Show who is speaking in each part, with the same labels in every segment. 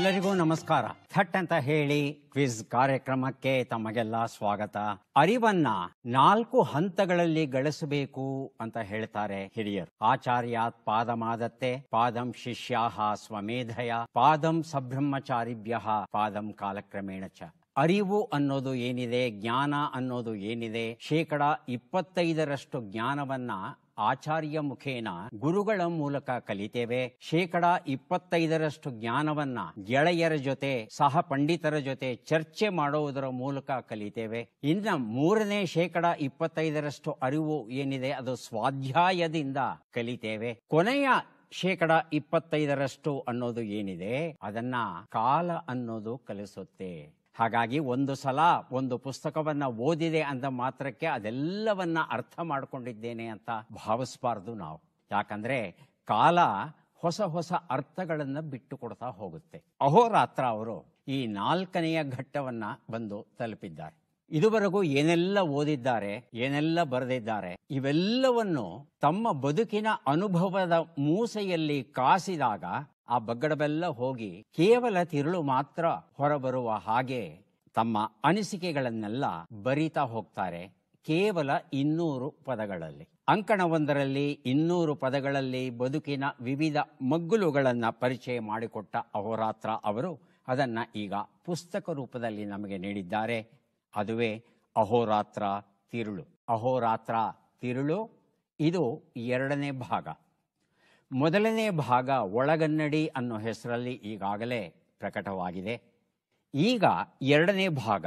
Speaker 1: ಎಲ್ಲರಿಗೂ ನಮಸ್ಕಾರ ಥಟ್ ಅಂತ ಹೇಳಿ ಕ್ವಿಜ್ ಕಾರ್ಯಕ್ರಮಕ್ಕೆ ತಮಗೆಲ್ಲ ಸ್ವಾಗತ ಅರಿವನ್ನ ನಾಲ್ಕು ಹಂತಗಳಲ್ಲಿ ಗಳಿಸಬೇಕು ಅಂತ ಹೇಳ್ತಾರೆ ಹಿರಿಯರು ಆಚಾರ್ಯ ಪಾದಮಾದತ್ತೆ ಪಾದಂ ಶಿಷ್ಯಾಹ ಸ್ವಮೇಧಯ ಪಾದಂ ಸಬ್ರಹ್ಮಚಾರಿಭ್ಯ ಪಾದಂ ಕಾಲಕ್ರಮೇಣ ಚ ಅರಿವು ಅನ್ನೋದು ಏನಿದೆ ಜ್ಞಾನ ಅನ್ನೋದು ಏನಿದೆ ಶೇಕಡ ಇಪ್ಪತ್ತೈದರಷ್ಟು ಜ್ಞಾನವನ್ನ ಆಚಾರ್ಯ ಮುಖೇನ ಗುರುಗಳ ಮೂಲಕ ಕಲಿತೇವೆ ಶೇಕಡ ಇಪ್ಪತ್ತೈದರಷ್ಟು ಜ್ಞಾನವನ್ನ ಗೆಳೆಯರ ಜೊತೆ ಸಹ ಪಂಡಿತರ ಜೊತೆ ಚರ್ಚೆ ಮಾಡುವುದರ ಮೂಲಕ ಕಲಿತೇವೆ ಇನ್ನ ಮೂರನೇ ಶೇಕಡ ಇಪ್ಪತ್ತೈದರಷ್ಟು ಅರಿವು ಏನಿದೆ ಅದು ಸ್ವಾಧ್ಯಾಯದಿಂದ ಕಲಿತೇವೆ ಕೊನೆಯ ಶೇಕಡ ಇಪ್ಪತ್ತೈದರಷ್ಟು ಅನ್ನೋದು ಏನಿದೆ ಅದನ್ನ ಕಾಲ ಅನ್ನೋದು ಕಲಿಸುತ್ತೆ ಹಾಗಾಗಿ ಒಂದು ಸಲ ಒಂದು ಪುಸ್ತಕವನ್ನು ಓದಿದೆ ಅಂದ ಮಾತ್ರಕ್ಕೆ ಅದೆಲ್ಲವನ್ನ ಅರ್ಥ ಮಾಡಿಕೊಂಡಿದ್ದೇನೆ ಅಂತ ಭಾವಿಸಬಾರ್ದು ನಾವು ಯಾಕಂದರೆ ಕಾಲ ಹೊಸ ಹೊಸ ಅರ್ಥಗಳನ್ನು ಬಿಟ್ಟು ಕೊಡ್ತಾ ಹೋಗುತ್ತೆ ಅಹೋರಾತ್ರ ಅವರು ಈ ನಾಲ್ಕನೆಯ ಘಟ್ಟವನ್ನು ಬಂದು ತಲುಪಿದ್ದಾರೆ ಇದುವರೆಗೂ ಏನೆಲ್ಲ ಓದಿದ್ದಾರೆ ಏನೆಲ್ಲ ಬರೆದಿದ್ದಾರೆ ಇವೆಲ್ಲವನ್ನು ತಮ್ಮ ಬದುಕಿನ ಅನುಭವದ ಮೂಸೆಯಲ್ಲಿ ಕಾಸಿದಾಗ ಆ ಬಗ್ಗಡವೆಲ್ಲ ಹೋಗಿ ಕೇವಲ ತಿರುಳು ಮಾತ್ರ ಹೊರಬರುವ ಹಾಗೆ ತಮ್ಮ ಅನಿಸಿಕೆಗಳನ್ನೆಲ್ಲ ಬರಿತಾ ಹೋಗ್ತಾರೆ ಕೇವಲ ಇನ್ನೂರು ಪದಗಳಲ್ಲಿ ಅಂಕಣವೊಂದರಲ್ಲಿ ಇನ್ನೂರು ಪದಗಳಲ್ಲಿ ಬದುಕಿನ ವಿವಿಧ ಮಗ್ಗುಲುಗಳನ್ನು ಪರಿಚಯ ಮಾಡಿಕೊಟ್ಟ ಅಹೋರಾತ್ರ ಅವರು ಅದನ್ನು ಈಗ ಪುಸ್ತಕ ರೂಪದಲ್ಲಿ ನಮಗೆ ನೀಡಿದ್ದಾರೆ ಅದುವೇ ಅಹೋರಾತ್ರ ತಿರುಳು ಅಹೋರಾತ್ರ ತಿರುಳು ಇದು ಎರಡನೇ ಭಾಗ ಮೊದಲನೇ ಭಾಗ ಒಳಗನ್ನಡಿ ಅನ್ನೋ ಹೆಸರಲ್ಲಿ ಈಗಾಗಲೇ ಪ್ರಕಟವಾಗಿದೆ ಈಗ ಎರಡನೇ ಭಾಗ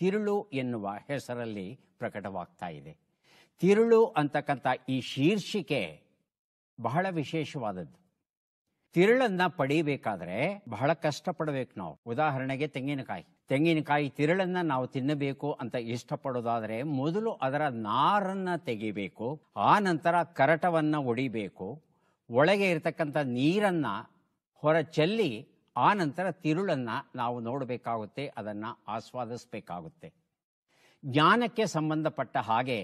Speaker 1: ತಿರುಳು ಎನ್ನುವ ಹೆಸರಲ್ಲಿ ಪ್ರಕಟವಾಗ್ತಾ ಇದೆ ತಿರುಳು ಅಂತಕ್ಕಂಥ ಈ ಶೀರ್ಷಿಕೆ ಬಹಳ ವಿಶೇಷವಾದದ್ದು ತಿರುಳನ್ನು ಪಡೀಬೇಕಾದ್ರೆ ಬಹಳ ಕಷ್ಟಪಡಬೇಕು ನಾವು ಉದಾಹರಣೆಗೆ ತೆಂಗಿನಕಾಯಿ ತೆಂಗಿನಕಾಯಿ ತಿರುಳನ್ನು ನಾವು ತಿನ್ನಬೇಕು ಅಂತ ಇಷ್ಟಪಡೋದಾದರೆ ಮೊದಲು ಅದರ ನಾರನ್ನು ತೆಗಿಬೇಕು ಆ ನಂತರ ಕರಟವನ್ನು ಒಡಿಬೇಕು ಒಳಗೆ ಇರತಕ್ಕಂಥ ನೀರನ್ನು ಹೊರ ಚೆಲ್ಲಿ ಆ ನಂತರ ತಿರುಳನ್ನು ನಾವು ನೋಡಬೇಕಾಗುತ್ತೆ ಅದನ್ನು ಆಸ್ವಾದಿಸಬೇಕಾಗುತ್ತೆ ಜ್ಞಾನಕ್ಕೆ ಸಂಬಂಧಪಟ್ಟ ಹಾಗೆ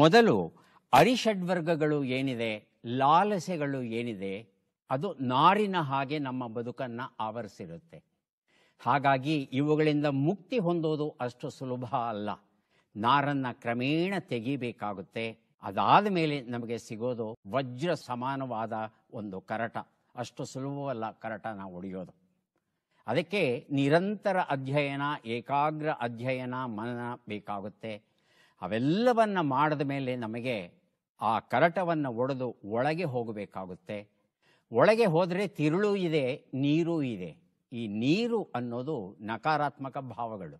Speaker 1: ಮೊದಲು ಅರಿಷಡ್ವರ್ಗಗಳು ಏನಿದೆ ಲಾಲಸೆಗಳು ಏನಿದೆ ಅದು ನಾರಿನ ಹಾಗೆ ನಮ್ಮ ಬದುಕನ್ನು ಆವರಿಸಿರುತ್ತೆ ಹಾಗಾಗಿ ಇವುಗಳಿಂದ ಮುಕ್ತಿ ಹೊಂದೋದು ಅಷ್ಟು ಸುಲಭ ಅಲ್ಲ ನಾರನ್ನು ಕ್ರಮೇಣ ತೆಗಿಬೇಕಾಗುತ್ತೆ ಅದಾದ ಮೇಲೆ ನಮಗೆ ಸಿಗೋದು ವಜ್ರ ಸಮಾನವಾದ ಒಂದು ಕರಟ ಅಷ್ಟು ಸುಲಭವಲ್ಲ ಕರಟ ನಾವು ಹೊಡೆಯೋದು ಅದಕ್ಕೆ ನಿರಂತರ ಅಧ್ಯಯನ ಏಕಾಗ್ರ ಅಧ್ಯಯನ ಮನನ ಬೇಕಾಗುತ್ತೆ ಅವೆಲ್ಲವನ್ನ ಮಾಡಿದ ಮೇಲೆ ನಮಗೆ ಆ ಕರಟವನ್ನು ಒಡೆದು ಒಳಗೆ ಹೋಗಬೇಕಾಗುತ್ತೆ ಒಳಗೆ ಹೋದರೆ ತಿರುಳು ಇದೆ ನೀರು ಇದೆ ಈ ನೀರು ಅನ್ನೋದು ನಕಾರಾತ್ಮಕ ಭಾವಗಳು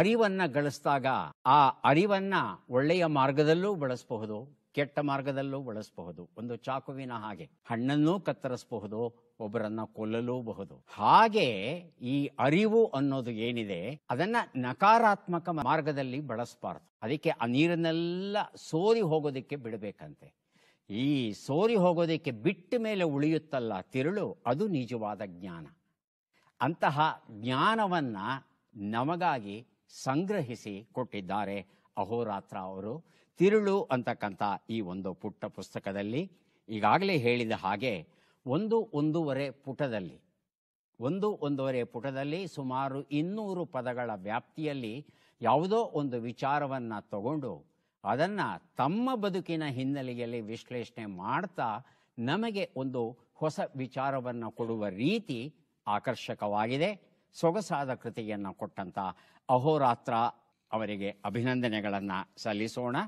Speaker 1: ಅರಿವನ್ನ ಗಳಿಸಿದಾಗ ಆ ಅರಿವನ್ನ ಒಳ್ಳೆಯ ಮಾರ್ಗದಲ್ಲೂ ಬಳಸಬಹುದು ಕೆಟ್ಟ ಮಾರ್ಗದಲ್ಲೂ ಬಳಸಬಹುದು ಒಂದು ಚಾಕುವಿನ ಹಾಗೆ ಹಣ್ಣನ್ನೂ ಕತ್ತರಿಸಬಹುದು ಒಬ್ಬರನ್ನ ಕೊಲ್ಲಲೂಬಹುದು ಹಾಗೆ ಈ ಅರಿವು ಅನ್ನೋದು ಏನಿದೆ ಅದನ್ನ ನಕಾರಾತ್ಮಕ ಮಾರ್ಗದಲ್ಲಿ ಬಳಸಬಾರ್ದು ಅದಕ್ಕೆ ಆ ನೀರನ್ನೆಲ್ಲ ಸೋರಿ ಹೋಗೋದಕ್ಕೆ ಬಿಡಬೇಕಂತೆ ಈ ಸೋರಿ ಹೋಗೋದಕ್ಕೆ ಬಿಟ್ಟ ಮೇಲೆ ಉಳಿಯುತ್ತಲ್ಲ ತಿರುಳು ಅದು ನಿಜವಾದ ಜ್ಞಾನ ಅಂತಹ ಜ್ಞಾನವನ್ನ ನಮಗಾಗಿ ಸಂಗ್ರಹಿಸಿ ಕೊಟ್ಟಿದ್ದಾರೆ ಅಹೋರಾತ್ರ ಅವರು ತಿರುಳು ಅಂತಕ್ಕಂಥ ಈ ಒಂದು ಪುಟ್ಟ ಪುಸ್ತಕದಲ್ಲಿ ಈಗಾಗಲೇ ಹೇಳಿದ ಹಾಗೆ ಒಂದು ಒಂದೂವರೆ ಪುಟದಲ್ಲಿ ಒಂದು ಒಂದೂವರೆ ಪುಟದಲ್ಲಿ ಸುಮಾರು ಇನ್ನೂರು ಪದಗಳ ವ್ಯಾಪ್ತಿಯಲ್ಲಿ ಯಾವುದೋ ಒಂದು ವಿಚಾರವನ್ನು ತಗೊಂಡು ಅದನ್ನು ತಮ್ಮ ಬದುಕಿನ ಹಿನ್ನೆಲೆಯಲ್ಲಿ ವಿಶ್ಲೇಷಣೆ ಮಾಡ್ತಾ ನಮಗೆ ಒಂದು ಹೊಸ ವಿಚಾರವನ್ನು ಕೊಡುವ ರೀತಿ ಆಕರ್ಷಕವಾಗಿದೆ ಸೊಗಸಾದ ಕೃತಿಯನ್ನು ಕೊಟ್ಟಂತ ಅಹೋರಾತ್ರ ಅವರಿಗೆ ಅಭಿನಂದನೆಗಳನ್ನು ಸಲ್ಲಿಸೋಣ